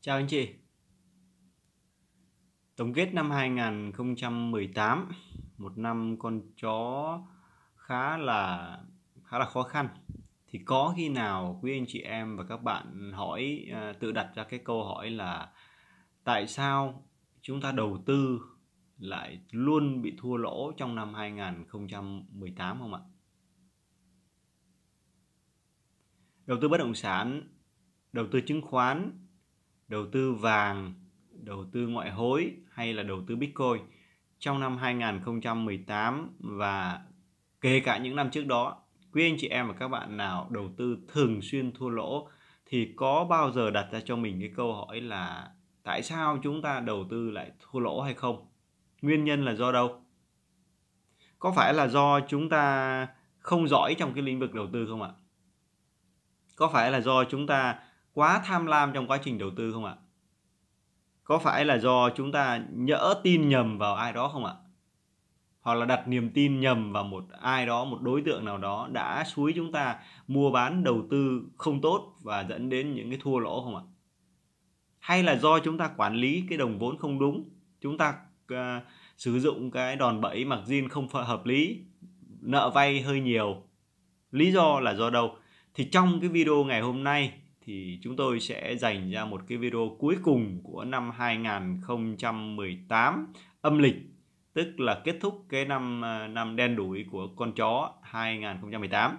Chào anh chị. Tổng kết năm 2018, một năm con chó khá là khá là khó khăn. Thì có khi nào quý anh chị em và các bạn hỏi à, tự đặt ra cái câu hỏi là tại sao chúng ta đầu tư lại luôn bị thua lỗ trong năm 2018 không ạ? Đầu tư bất động sản, đầu tư chứng khoán đầu tư vàng, đầu tư ngoại hối hay là đầu tư Bitcoin trong năm 2018 và kể cả những năm trước đó quý anh chị em và các bạn nào đầu tư thường xuyên thua lỗ thì có bao giờ đặt ra cho mình cái câu hỏi là tại sao chúng ta đầu tư lại thua lỗ hay không nguyên nhân là do đâu có phải là do chúng ta không giỏi trong cái lĩnh vực đầu tư không ạ có phải là do chúng ta quá tham lam trong quá trình đầu tư không ạ? Có phải là do chúng ta nhỡ tin nhầm vào ai đó không ạ? Hoặc là đặt niềm tin nhầm vào một ai đó, một đối tượng nào đó đã suối chúng ta mua bán đầu tư không tốt và dẫn đến những cái thua lỗ không ạ? Hay là do chúng ta quản lý cái đồng vốn không đúng, chúng ta uh, sử dụng cái đòn bẩy mặc zin không hợp lý, nợ vay hơi nhiều. Lý do là do đâu? Thì trong cái video ngày hôm nay thì chúng tôi sẽ dành ra một cái video cuối cùng của năm 2018 âm lịch tức là kết thúc cái năm à, năm đen đủi của con chó 2018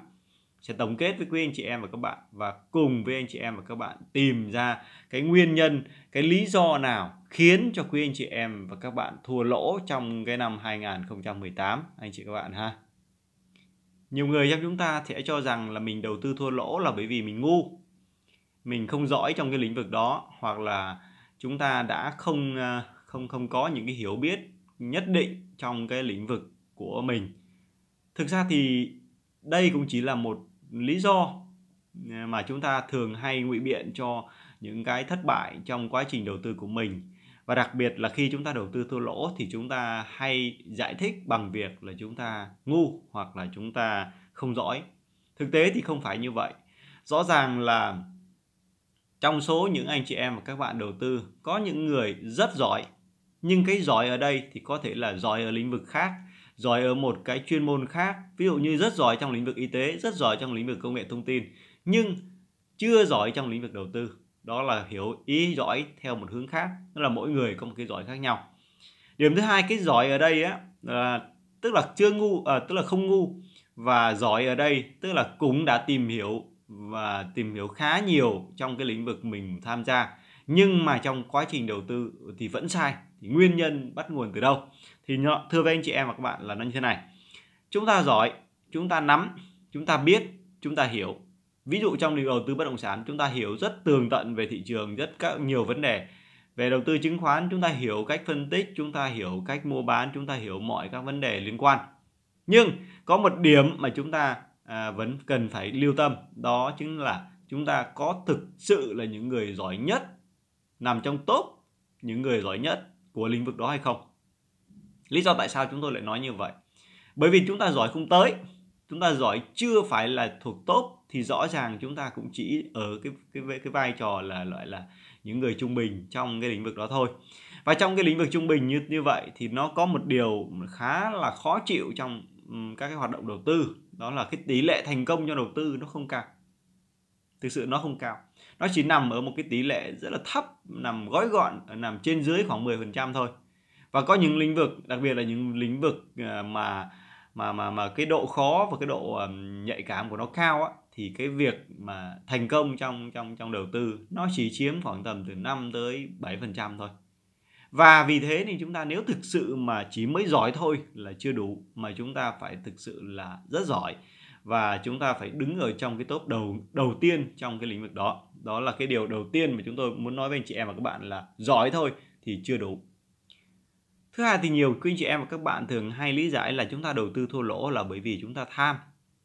sẽ tổng kết với quý anh chị em và các bạn và cùng với anh chị em và các bạn tìm ra cái nguyên nhân, cái lý do nào khiến cho quý anh chị em và các bạn thua lỗ trong cái năm 2018 anh chị các bạn ha. Nhiều người trong chúng ta sẽ cho rằng là mình đầu tư thua lỗ là bởi vì mình ngu, mình không giỏi trong cái lĩnh vực đó hoặc là chúng ta đã không ờ, không không có những cái hiểu biết nhất định trong cái lĩnh vực của mình thực ra thì đây cũng chỉ là một lý do ờ, mà chúng ta thường hay ngụy biện cho những cái thất bại trong quá trình đầu tư của mình và đặc biệt là khi chúng ta đầu tư thua lỗ thì chúng ta hay giải thích bằng việc là chúng ta ngu hoặc là chúng ta không giỏi thực tế thì không phải như vậy rõ ràng là trong số những anh chị em và các bạn đầu tư có những người rất giỏi nhưng cái giỏi ở đây thì có thể là giỏi ở lĩnh vực khác giỏi ở một cái chuyên môn khác ví dụ như rất giỏi trong lĩnh vực y tế rất giỏi trong lĩnh vực công nghệ thông tin nhưng chưa giỏi trong lĩnh vực đầu tư đó là hiểu ý giỏi theo một hướng khác tức là mỗi người có một cái giỏi khác nhau điểm thứ hai cái giỏi ở đây á là tức là chưa ngu à, tức là không ngu và giỏi ở đây tức là cũng đã tìm hiểu và tìm hiểu khá nhiều trong cái lĩnh vực mình tham gia nhưng mà trong quá trình đầu tư thì vẫn sai thì nguyên nhân bắt nguồn từ đâu thì thưa với anh chị em và các bạn là nó như thế này chúng ta giỏi chúng ta nắm chúng ta biết chúng ta hiểu ví dụ trong lĩnh đầu tư bất động sản chúng ta hiểu rất tường tận về thị trường rất các nhiều vấn đề về đầu tư chứng khoán chúng ta hiểu cách phân tích chúng ta hiểu cách mua bán chúng ta hiểu mọi các vấn đề liên quan nhưng có một điểm mà chúng ta à, vẫn cần phải lưu tâm đó chính là chúng ta có thực sự là những người giỏi nhất nằm trong top những người giỏi nhất của lĩnh vực đó hay không lý do tại sao chúng tôi lại nói như vậy bởi vì chúng ta giỏi không tới chúng ta giỏi chưa phải là thuộc top thì rõ ràng chúng ta cũng chỉ ở cái cái cái vai trò là loại là những người trung bình trong cái lĩnh vực đó thôi và trong cái lĩnh vực trung bình như như vậy thì nó có một điều khá là khó chịu trong các cái hoạt động đầu tư đó là cái tỷ lệ thành công cho đầu tư nó không cao thực sự nó không cao nó chỉ nằm ở một cái tỷ lệ rất là thấp nằm gói gọn nằm trên dưới khoảng 10% thôi và có những lĩnh vực đặc biệt là những lĩnh vực ờ, mà mà mà mà cái độ khó và cái độ ờ, nhạy cảm của nó cao á, thì cái việc mà thành công trong trong trong đầu tư nó chỉ chiếm khoảng tầm từ 5 tới 7% thôi và vì thế thì chúng ta nếu thực sự mà chỉ mới giỏi thôi là chưa đủ mà chúng ta phải thực sự là rất giỏi và chúng ta phải đứng ở trong cái top đầu đầu tiên trong cái lĩnh vực đó đó là cái điều đầu tiên mà chúng tôi muốn nói với anh chị em và các bạn là giỏi thôi thì chưa đủ thứ hai thì nhiều quý anh chị em và các bạn thường hay lý giải là chúng ta đầu tư thua lỗ là bởi vì chúng ta tham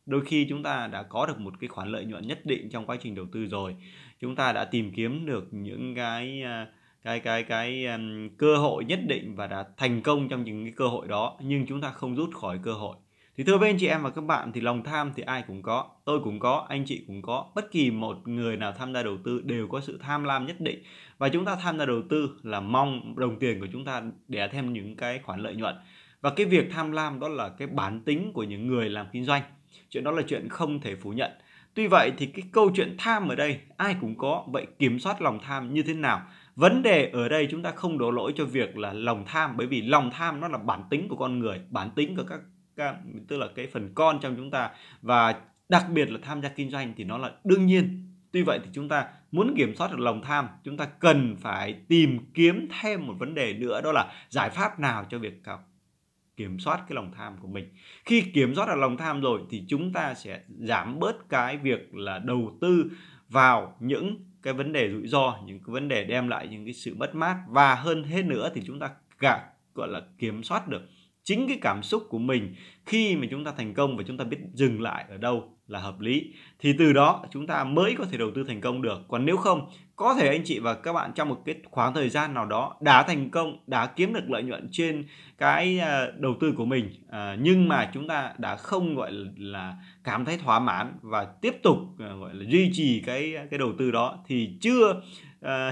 đôi khi chúng ta đã có được một cái khoản lợi nhuận nhất định trong quá trình đầu tư rồi chúng ta đã tìm kiếm được những cái uh, cái cái cái um, cơ hội nhất định và đã thành công trong những cái cơ hội đó nhưng chúng ta không rút khỏi cơ hội thì thưa với anh chị em và các bạn thì lòng tham thì ai cũng có tôi cũng có anh chị cũng có bất kỳ một người nào tham gia đầu tư đều có sự tham lam nhất định và chúng ta tham gia đầu tư là mong đồng tiền của chúng ta đẻ thêm những cái khoản lợi nhuận và cái việc tham lam đó là cái bản tính của những người làm kinh doanh chuyện đó là chuyện không thể phủ nhận tuy vậy thì cái câu chuyện tham ở đây ai cũng có vậy kiểm soát lòng tham như thế nào vấn đề ở đây chúng ta không đổ lỗi cho việc là lòng tham bởi vì lòng tham nó là bản tính của con người bản tính của các, các tức là cái phần con trong chúng ta và đặc biệt là tham gia kinh doanh thì nó là đương nhiên tuy vậy thì chúng ta muốn kiểm soát được lòng tham chúng ta cần phải tìm kiếm thêm một vấn đề nữa đó là giải pháp nào cho việc kiểm soát cái lòng tham của mình khi kiểm soát được lòng tham rồi thì chúng ta sẽ giảm bớt cái việc là đầu tư vào những cái vấn đề rủi ro những cái vấn đề đem lại những cái sự mất mát và hơn hết nữa thì chúng ta cả gọi là kiểm soát được chính cái cảm xúc của mình khi mà chúng ta thành công và chúng ta biết dừng lại ở đâu là hợp lý thì từ đó chúng ta mới có thể đầu tư thành công được còn nếu không có thể anh chị và các bạn trong một cái khoảng thời gian nào đó đã thành công đã kiếm được lợi nhuận trên cái à, đầu tư của mình à, nhưng mà chúng ta đã không gọi là cảm thấy thỏa mãn và tiếp tục à, gọi là duy trì cái cái đầu tư đó thì chưa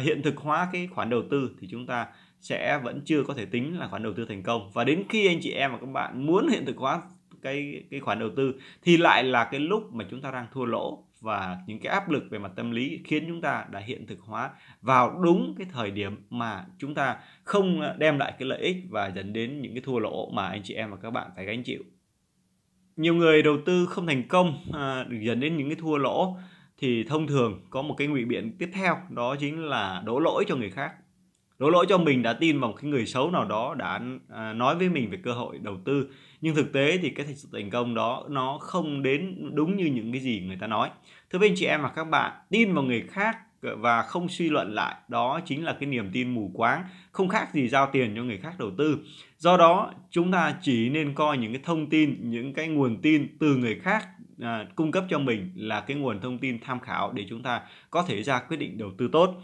hiện thực hóa cái khoản đầu tư thì chúng ta sẽ vẫn chưa có thể tính là khoản đầu tư thành công và đến khi anh chị em và các bạn muốn hiện thực hóa cái cái khoản đầu tư thì lại là cái lúc mà chúng ta đang thua lỗ và những cái áp lực về mặt tâm lý khiến chúng ta đã hiện thực hóa vào đúng cái thời điểm mà chúng ta không đem lại cái lợi ích và dẫn đến những cái thua lỗ mà anh chị em và các bạn phải gánh chịu nhiều người đầu tư không thành công được à, dẫn đến những cái thua lỗ thì thông thường có một cái ngụy biện tiếp theo đó chính là đổ lỗi cho người khác đổ lỗi cho mình đã tin vào một cái người xấu nào đó đã à, nói với mình về cơ hội đầu tư nhưng thực tế thì cái sự thành công đó nó không đến đúng như những cái gì người ta nói thưa bên chị em và các bạn tin vào người khác và không suy luận lại đó chính là cái niềm tin mù quáng không khác gì giao tiền cho người khác đầu tư do đó chúng ta chỉ nên coi những cái thông tin những cái nguồn tin từ người khác à, cung cấp cho mình là cái nguồn thông tin tham khảo để chúng ta có thể ra quyết định đầu tư tốt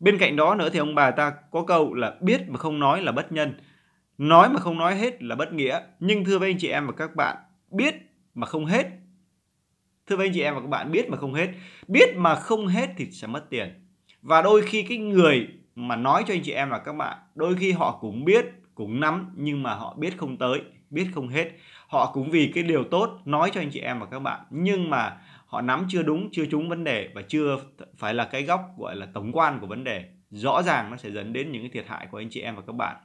Bên cạnh đó nữa thì ông bà ta có câu là biết mà không nói là bất nhân, nói mà không nói hết là bất nghĩa. Nhưng thưa với anh chị em và các bạn, biết mà không hết. Thưa với anh chị em và các bạn, biết mà không hết. Biết mà không hết thì sẽ mất tiền. Và đôi khi cái người mà nói cho anh chị em và các bạn, đôi khi họ cũng biết, cũng nắm nhưng mà họ biết không tới, biết không hết. Họ cũng vì cái điều tốt nói cho anh chị em và các bạn nhưng mà họ nắm chưa đúng chưa trúng vấn đề và chưa phải là cái góc gọi là tổng quan của vấn đề rõ ràng nó sẽ dẫn đến những cái thiệt hại của anh chị em và các bạn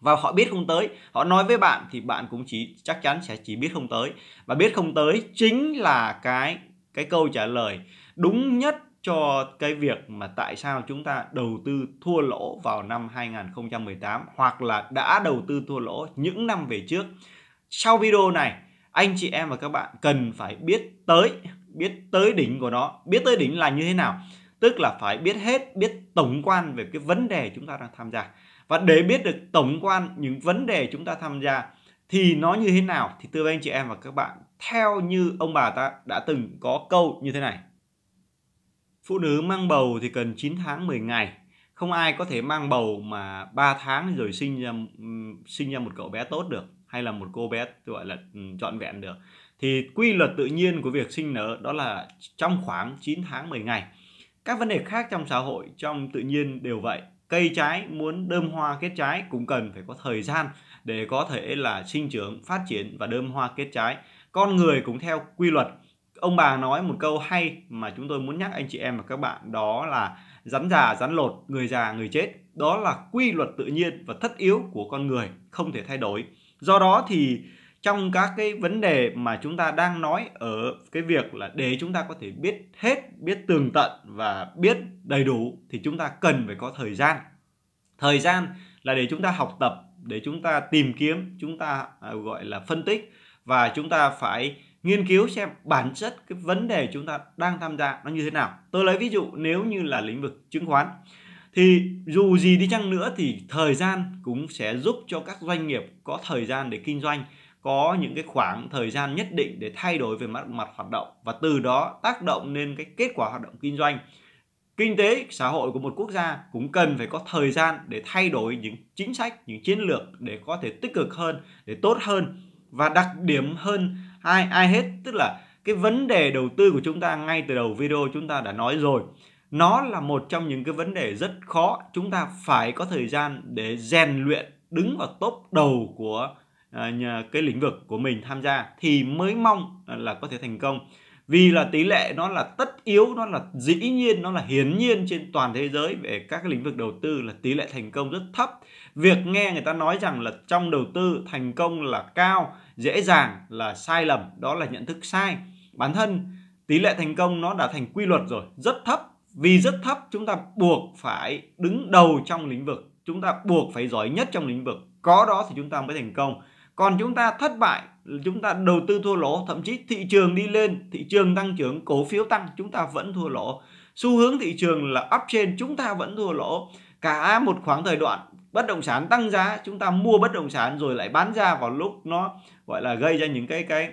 và họ biết không tới họ nói với bạn thì bạn cũng chỉ chắc chắn sẽ chỉ biết không tới và biết không tới chính là cái cái câu trả lời đúng nhất cho cái việc mà tại sao chúng ta đầu tư thua lỗ vào năm 2018 hoặc là đã đầu tư thua lỗ những năm về trước. Sau video này, anh chị em và các bạn cần phải biết tới biết tới đỉnh của nó biết tới đỉnh là như thế nào tức là phải biết hết biết tổng quan về cái vấn đề chúng ta đang tham gia và để biết được tổng quan những vấn đề chúng ta tham gia thì nó như thế nào thì thưa anh chị em và các bạn theo như ông bà ta đã từng có câu như thế này phụ nữ mang bầu thì cần 9 tháng 10 ngày không ai có thể mang bầu mà 3 tháng rồi sinh ra sinh ra một cậu bé tốt được hay là một cô bé gọi là trọn vẹn được thì quy luật tự nhiên của việc sinh nở đó là trong khoảng 9 tháng 10 ngày. Các vấn đề khác trong xã hội, trong tự nhiên đều vậy. Cây trái muốn đơm hoa kết trái cũng cần phải có thời gian để có thể là sinh trưởng, phát triển và đơm hoa kết trái. Con người cũng theo quy luật. Ông bà nói một câu hay mà chúng tôi muốn nhắc anh chị em và các bạn đó là rắn già rắn lột, người già người chết. Đó là quy luật tự nhiên và thất yếu của con người, không thể thay đổi. Do đó thì trong các cái vấn đề mà chúng ta đang nói ở cái việc là để chúng ta có thể biết hết, biết tường tận và biết đầy đủ thì chúng ta cần phải có thời gian. Thời gian là để chúng ta học tập, để chúng ta tìm kiếm, chúng ta à, gọi là phân tích và chúng ta phải nghiên cứu xem bản chất cái vấn đề chúng ta đang tham gia nó như thế nào. Tôi lấy ví dụ nếu như là lĩnh vực chứng khoán thì dù gì đi chăng nữa thì thời gian cũng sẽ giúp cho các doanh nghiệp có thời gian để kinh doanh có những cái khoảng thời gian nhất định để thay đổi về mặt mặt hoạt động và từ đó tác động lên cái kết quả hoạt động kinh doanh kinh tế xã hội của một quốc gia cũng cần phải có thời gian để thay đổi những chính sách những chiến lược để có thể tích cực hơn để tốt hơn và đặc điểm hơn ai ai hết tức là cái vấn đề đầu tư của chúng ta ngay từ đầu video chúng ta đã nói rồi nó là một trong những cái vấn đề rất khó chúng ta phải có thời gian để rèn luyện đứng vào top đầu của À, cái lĩnh vực của mình tham gia thì mới mong là có thể thành công vì là tỷ lệ nó là tất yếu nó là dĩ nhiên nó là hiển nhiên trên toàn thế giới về các cái lĩnh vực đầu tư là tỷ lệ thành công rất thấp việc nghe người ta nói rằng là trong đầu tư thành công là cao dễ dàng là sai lầm đó là nhận thức sai bản thân tỷ lệ thành công nó đã thành quy luật rồi rất thấp vì rất thấp chúng ta buộc phải đứng đầu trong lĩnh vực chúng ta buộc phải giỏi nhất trong lĩnh vực có đó thì chúng ta mới thành công còn chúng ta thất bại chúng ta đầu tư thua lỗ thậm chí thị trường đi lên thị trường tăng trưởng cổ phiếu tăng chúng ta vẫn thua lỗ xu hướng thị trường là up trên chúng ta vẫn thua lỗ cả một khoảng thời đoạn bất động sản tăng giá chúng ta mua bất động sản rồi lại bán ra vào lúc nó gọi là gây ra những cái cái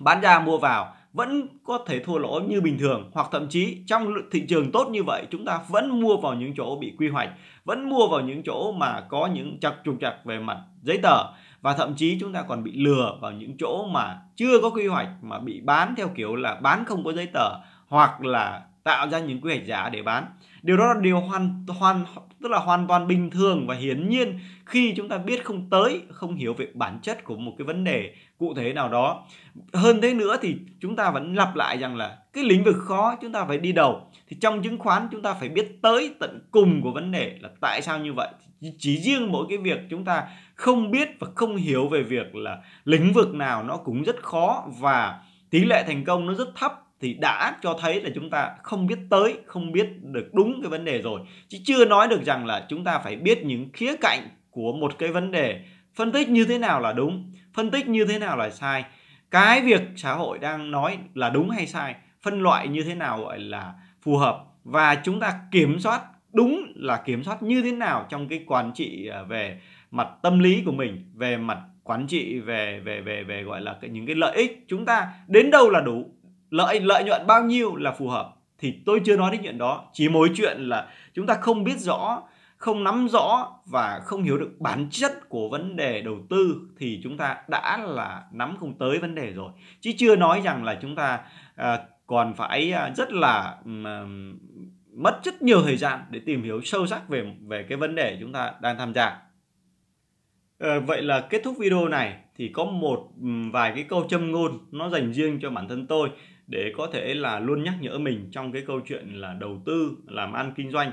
bán ra mua vào vẫn có thể thua lỗ như bình thường hoặc thậm chí trong thị trường tốt như vậy chúng ta vẫn mua vào những chỗ bị quy hoạch vẫn mua vào những chỗ mà có những chặt trục chặt về mặt giấy tờ và thậm chí chúng ta còn bị lừa vào những chỗ mà chưa có quy hoạch mà bị bán theo kiểu là bán không có giấy tờ hoặc là tạo ra những quy hoạch giả để bán điều đó là điều hoàn hoàn tức là hoàn toàn bình thường và hiển nhiên khi chúng ta biết không tới không hiểu về bản chất của một cái vấn đề cụ thể nào đó hơn thế nữa thì chúng ta vẫn lặp lại rằng là cái lĩnh vực khó chúng ta phải đi đầu thì trong chứng khoán chúng ta phải biết tới tận cùng của vấn đề là tại sao như vậy chỉ riêng mỗi cái việc chúng ta không biết và không hiểu về việc là lĩnh vực nào nó cũng rất khó và tỷ lệ thành công nó rất thấp thì đã cho thấy là chúng ta không biết tới, không biết được đúng cái vấn đề rồi. Chứ chưa nói được rằng là chúng ta phải biết những khía cạnh của một cái vấn đề, phân tích như thế nào là đúng, phân tích như thế nào là sai. Cái việc xã hội đang nói là đúng hay sai, phân loại như thế nào gọi là phù hợp và chúng ta kiểm soát đúng là kiểm soát như thế nào trong cái quản trị à, về mặt tâm lý của mình về mặt quản trị về về về về gọi là cái, những cái lợi ích chúng ta đến đâu là đủ lợi lợi nhuận bao nhiêu là phù hợp thì tôi chưa nói đến chuyện đó chỉ mối chuyện là chúng ta không biết rõ không nắm rõ và không hiểu được bản chất của vấn đề đầu tư thì chúng ta đã là nắm không tới vấn đề rồi chứ chưa nói rằng là chúng ta à, còn phải à, rất là à, mất rất nhiều thời gian để tìm hiểu sâu sắc về về cái vấn đề chúng ta đang tham gia Ờ, vậy là kết thúc video này thì có một vài cái câu châm ngôn nó dành riêng cho bản thân tôi để có thể là luôn nhắc nhở mình trong cái câu chuyện là đầu tư, làm ăn kinh doanh.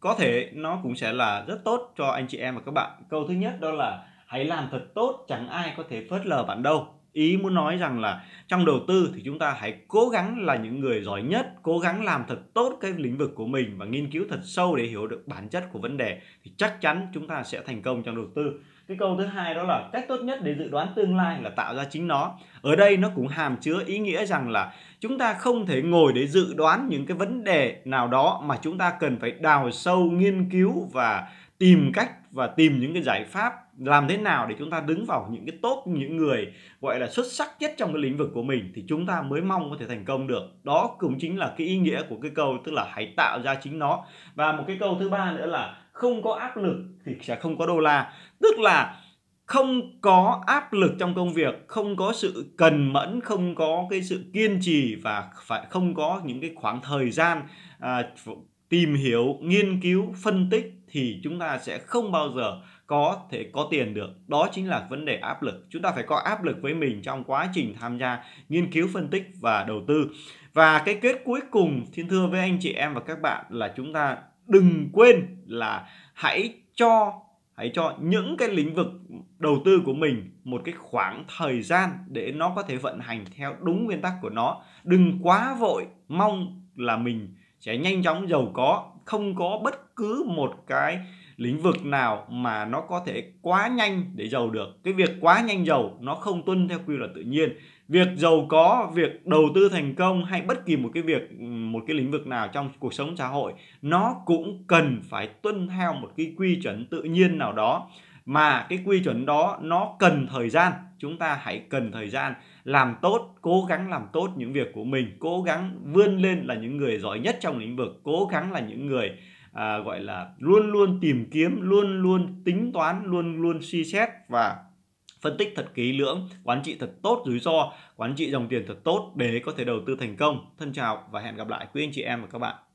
Có thể nó cũng sẽ là rất tốt cho anh chị em và các bạn. Câu thứ nhất đó là hãy làm thật tốt, chẳng ai có thể phớt lờ bạn đâu. Ý muốn nói rằng là trong đầu tư thì chúng ta hãy cố gắng là những người giỏi nhất, cố gắng làm thật tốt cái lĩnh vực của mình và nghiên cứu thật sâu để hiểu được bản chất của vấn đề thì chắc chắn chúng ta sẽ thành công trong đầu tư cái câu thứ hai đó là cách tốt nhất để dự đoán tương lai là tạo ra chính nó ở đây nó cũng hàm chứa ý nghĩa rằng là chúng ta không thể ngồi để dự đoán những cái vấn đề nào đó mà chúng ta cần phải đào sâu nghiên cứu và tìm cách và tìm những cái giải pháp làm thế nào để chúng ta đứng vào những cái tốt những người gọi là xuất sắc nhất trong cái lĩnh vực của mình thì chúng ta mới mong có thể thành công được đó cũng chính là cái ý nghĩa của cái câu tức là hãy tạo ra chính nó và một cái câu thứ ba nữa là không có áp lực thì sẽ không có đô la tức là không có áp lực trong công việc không có sự cần mẫn không có cái sự kiên trì và phải không có những cái khoảng thời gian à, tìm hiểu nghiên cứu phân tích thì chúng ta sẽ không bao giờ có thể có tiền được đó chính là vấn đề áp lực chúng ta phải có áp lực với mình trong quá trình tham gia nghiên cứu phân tích và đầu tư và cái kết cuối cùng thiên thưa với anh chị em và các bạn là chúng ta đừng quên là hãy cho hãy cho những cái lĩnh vực đầu tư của mình một cái khoảng thời gian để nó có thể vận hành theo đúng nguyên tắc của nó đừng quá vội mong là mình sẽ nhanh chóng giàu có không có bất cứ một cái lĩnh vực nào mà nó có thể quá nhanh để giàu được cái việc quá nhanh giàu nó không tuân theo quy luật tự nhiên việc giàu có việc đầu tư thành công hay bất kỳ một cái việc một cái lĩnh vực nào trong cuộc sống xã hội nó cũng cần phải tuân theo một cái quy chuẩn tự nhiên nào đó mà cái quy chuẩn đó nó cần thời gian chúng ta hãy cần thời gian làm tốt cố gắng làm tốt những việc của mình cố gắng vươn lên là những người giỏi nhất trong lĩnh vực cố gắng là những người à, gọi là luôn luôn tìm kiếm luôn luôn tính toán luôn luôn suy xét và phân tích thật kỹ lưỡng, quán trị thật tốt rủi ro, quán trị dòng tiền thật tốt để có thể đầu tư thành công. Thân chào và hẹn gặp lại quý anh chị em và các bạn.